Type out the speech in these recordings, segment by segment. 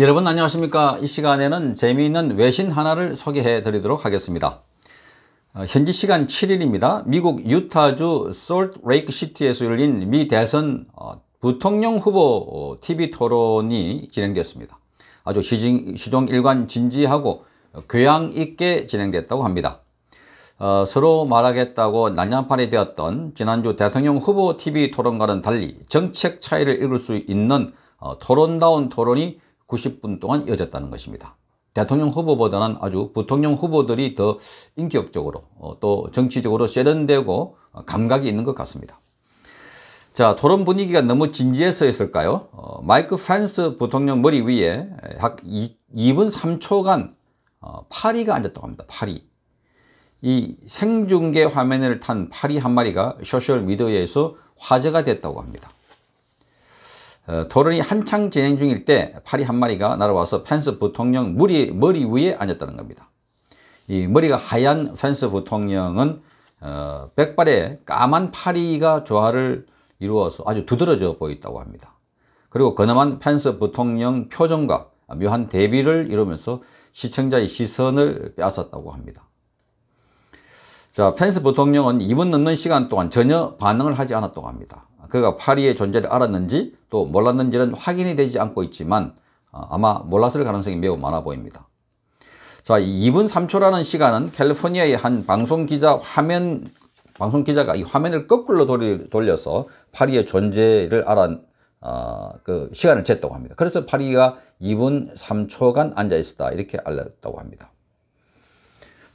여러분 안녕하십니까 이 시간에는 재미있는 외신 하나를 소개해 드리도록 하겠습니다 어, 현지 시간 7일입니다 미국 유타주 솔트레이크 시티에서 열린 미 대선 어, 부통령 후보 TV 어, 토론이 진행되었습니다 아주 시정, 시종 일관 진지하고 교양 있게 진행됐다고 합니다 어, 서로 말하겠다고 난장판이 되었던 지난주 대통령 후보 TV 토론과는 달리 정책 차이를 읽을 수 있는 어, 토론다운 토론이 90분 동안 이어졌다는 것입니다. 대통령 후보보다는 아주 부통령 후보들이 더 인격적으로 어, 또 정치적으로 세련되고 감각이 있는 것 같습니다. 자 토론 분위기가 너무 진지해서 있을까요? 어, 마이크 펜스 부통령 머리 위에 약 2, 분 3초간 어, 파리가 앉았다고 합니다. 파리. 이 생중계 화면을 탄 파리 한 마리가 소셜미디어에서 화제가 됐다고 합니다. 어, 토론이 한창 진행 중일 때 파리 한 마리가 날아와서 펜스 부통령 머리, 머리 위에 앉았다는 겁니다. 이 머리가 하얀 펜스 부통령은 어, 백발에 까만 파리가 조화를 이루어서 아주 두드러져 보였다고 합니다. 그리고 거나만 펜스 부통령 표정과 묘한 대비를 이루면서 시청자의 시선을 빼앗았다고 합니다. 자, 펜스 부통령은 2분 넘는 시간 동안 전혀 반응을 하지 않았다고 합니다. 그가 파리의 존재를 알았는지 또 몰랐는지는 확인이 되지 않고 있지만 어, 아마 몰랐을 가능성이 매우 많아 보입니다. 자, 2분 3초라는 시간은 캘리포니아의 한 방송 기자 화면 방송 기자가 이 화면을 거꾸로 돌려서 파리의 존재를 알아 어, 그 시간을 쟀다고 합니다. 그래서 파리가 2분 3초간 앉아 있었다 이렇게 알렸다고 합니다.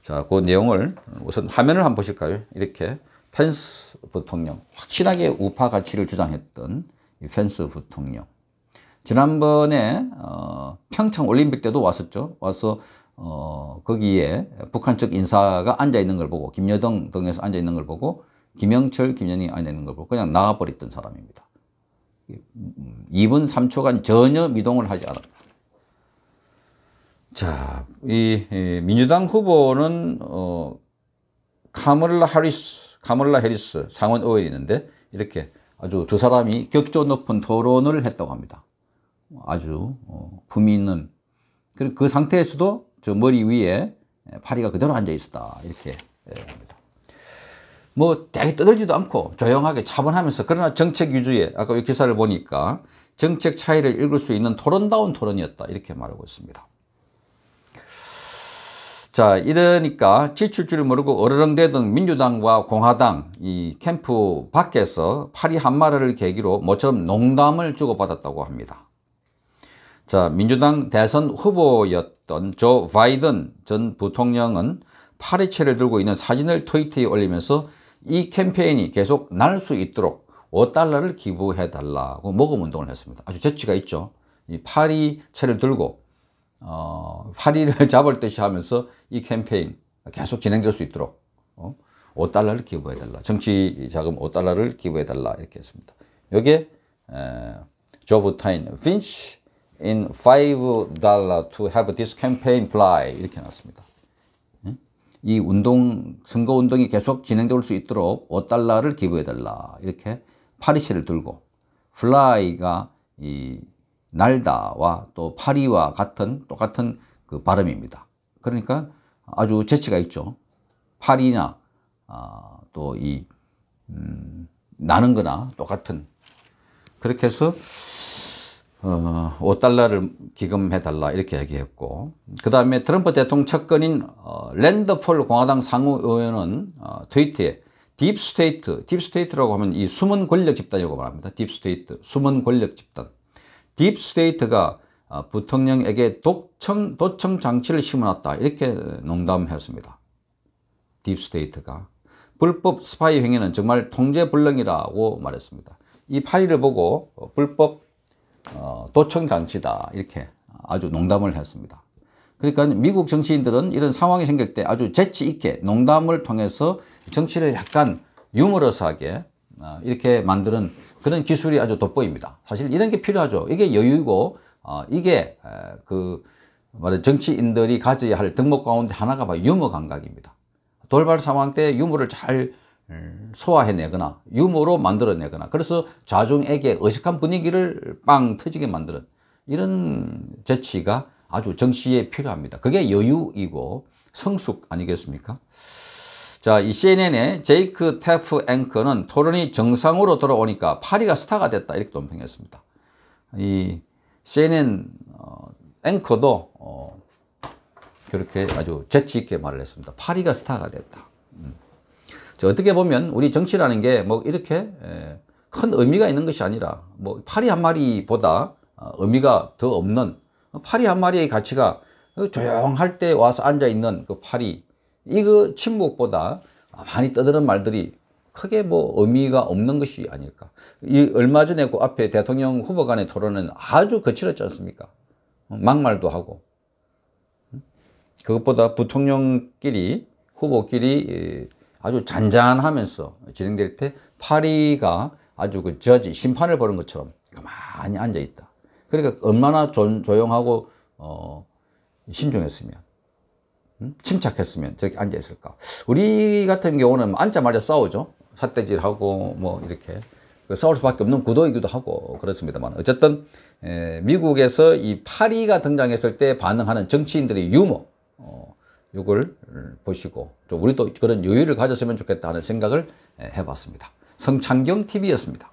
자, 그 내용을 우선 화면을 한번 보실까요? 이렇게 펜스 부통령, 확실하게 우파 가치를 주장했던 펜스 부통령. 지난번에 어, 평창 올림픽 때도 왔었죠. 와서 어, 거기에 북한 측 인사가 앉아 있는 걸 보고 김여정 등에서 앉아 있는 걸 보고 김영철, 김연희 앉아 있는 걸 보고 그냥 나가 버렸던 사람입니다. 2분 음, 3초간 전혀 미동을 하지 않았다. 자, 이, 이 민주당 후보는 어, 카멀라 하리스 카멀라 해리스, 상원 의원이 있는데 이렇게 아주 두 사람이 격조 높은 토론을 했다고 합니다. 아주 어, 품이 있는 그리고 그 상태에서도 저 머리 위에 파리가 그대로 앉아 있었다 이렇게 예, 합니다. 뭐 되게 떠들지도 않고 조용하게 차분하면서 그러나 정책 위주의 아까 이 기사를 보니까 정책 차이를 읽을 수 있는 토론다운 토론이었다 이렇게 말하고 있습니다. 자, 이러니까 지출 줄을 모르고 어르렁대던 민주당과 공화당 이 캠프 밖에서 파리 한마리를 계기로 모처럼 농담을 주고받았다고 합니다. 자, 민주당 대선 후보였던 조 바이든 전 부통령은 파리채를 들고 있는 사진을 트위터에 올리면서 이 캠페인이 계속 날 수 있도록 5달러를 기부해달라고 모금운동을 했습니다. 아주 재치가 있죠. 이 파리채를 들고 어, 파리를 잡을 듯이 하면서 이 캠페인 계속 진행될 수 있도록 어, 5달러를 기부해달라. 정치 자금 5달러를 기부해달라. 이렇게 했습니다. 요게 조브타인 핀치 in 5달러 to have this campaign fly 이렇게 놨습니다이 운동, 선거 운동이 계속 진행될 수 있도록 5달러를 기부해달라. 이렇게 파리시를 들고 f l y 가이 날다와 또 파리와 같은 똑같은 그 발음입니다. 그러니까 아주 재치가 있죠. 파리나 어, 아, 또이 음, 나는 거나 똑같은 그렇게 해서 어, 5달러를 기금해달라 이렇게 얘기했고 그 다음에 트럼프 대통령 첫건인 어, 랜드폴 공화당 상무의원은 어, 트위터에 딥스테이트, 딥스테이트라고 하면 이 숨은 권력 집단이라고 말합니다. 딥스테이트, 숨은 권력 집단 딥스테이트가 어, 부통령에게 독청, 도청 장치를 심어놨다 이렇게 농담했습니다. 딥스테이트가 불법 스파이 행위는 정말 통제불능이라고 말했습니다. 이 파일을 보고 어, 불법 어, 도청 장치다 이렇게 아주 농담을 했습니다. 그러니까 미국 정치인들은 이런 상황이 생길 때 아주 재치 있게 농담을 통해서 정치를 약간 유머러스하게 이렇게 만드는 그런 기술이 아주 돋보입니다. 사실 이런 게 필요하죠. 이게 여유고 어, 이게 에, 그 말해 정치인들이 가져야 할 덕목 가운데 하나가 바로 유머 감각입니다. 돌발 상황 때 유머를 잘 음, 소화해내거나 유머로 만들어내거나 그래서 좌중에게 어색한 분위기를 빵 터지게 만드는 이런 재치가 아주 정치에 필요합니다. 그게 여유이고 성숙 아니겠습니까? 자, 이 CNN의 제이크 테프 앵커는 토론이 정상으로 돌아오니까 파리가 스타가 됐다 이렇게 논평했습니다. 이 CNN 어, 앵커도 어, 그렇게 아주 재치 있게 말을 했습니다. 파리가 스타가 됐다. 음. 자, 어떻게 보면 우리 정치라는 게 뭐 이렇게 에, 큰 의미가 있는 것이 아니라 뭐 파리 한 마리보다 어, 의미가 더 없는 파리 한 마리의 가치가 조용할 때 와서 앉아 있는 그 파리 이거 침묵보다 많이 떠드는 말들이 크게 뭐 의미가 없는 것이 아닐까. 이 얼마 전에 그 앞에 대통령 후보 간의 토론은 아주 거칠었지 않습니까? 막말도 하고. 그것보다 부통령끼리, 후보끼리 아주 잔잔하면서 진행될 때 파리가 아주 그 저지, 심판을 보는 것처럼 가만히 앉아 있다. 그러니까 얼마나 조, 용하고 어, 신중했으면. 침착했으면 저렇게 앉아있을까? 우리 같은 경우는 앉자마자 싸우죠. 삿대질하고 뭐 이렇게 그 싸울 수밖에 없는 구도이기도 하고 그렇습니다만 어쨌든 미국에서 이 파리가 등장했을 때 반응하는 정치인들의 유머 어, 이걸 보시고 좀 우리도 그런 여유를 가졌으면 좋겠다는 생각을 해봤습니다. 성창경 TV였습니다.